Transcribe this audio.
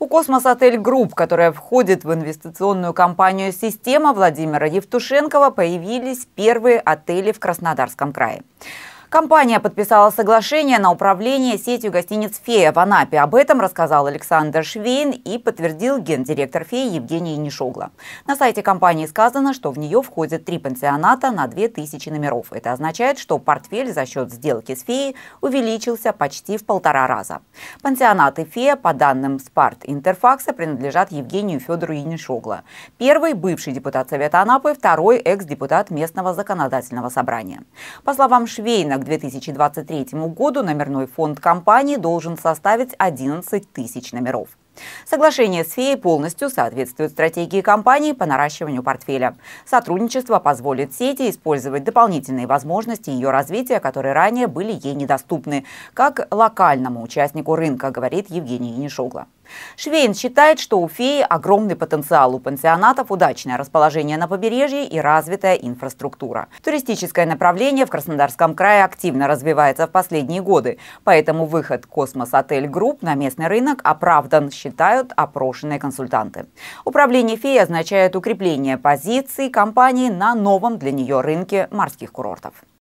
У «Космос-отель Групп», которая входит в инвестиционную компанию «Система» Владимира Евтушенкова, появились первые отели в Краснодарском крае. Компания подписала соглашение на управление сетью гостиниц «Фея» в Анапе. Об этом рассказал Александр Швейн и подтвердил гендиректор «Феи» Евгений Нишогла. На сайте компании сказано, что в нее входят три пансионата на 2000 номеров. Это означает, что портфель за счет сделки с «Феей» увеличился почти в полтора раза. Пансионаты «Фея», по данным «Спарт Интерфакса», принадлежат Евгению Федору Янишогла. Первый – бывший депутат Совета Анапы, второй – экс-депутат местного законодательного собрания. По словам Швейна, 2023 году номерной фонд компании должен составить 11 тысяч номеров. Соглашение с ФЕИ полностью соответствует стратегии компании по наращиванию портфеля. Сотрудничество позволит сети использовать дополнительные возможности ее развития, которые ранее были ей недоступны, как локальному участнику рынка, говорит Евгений Янишогла. Швейн считает, что у феи огромный потенциал у пансионатов, удачное расположение на побережье и развитая инфраструктура. Туристическое направление в Краснодарском крае активно развивается в последние годы, поэтому выход «Космос Отель Групп» на местный рынок оправдан, считают опрошенные консультанты. Управление Фея означает укрепление позиций компании на новом для нее рынке морских курортов.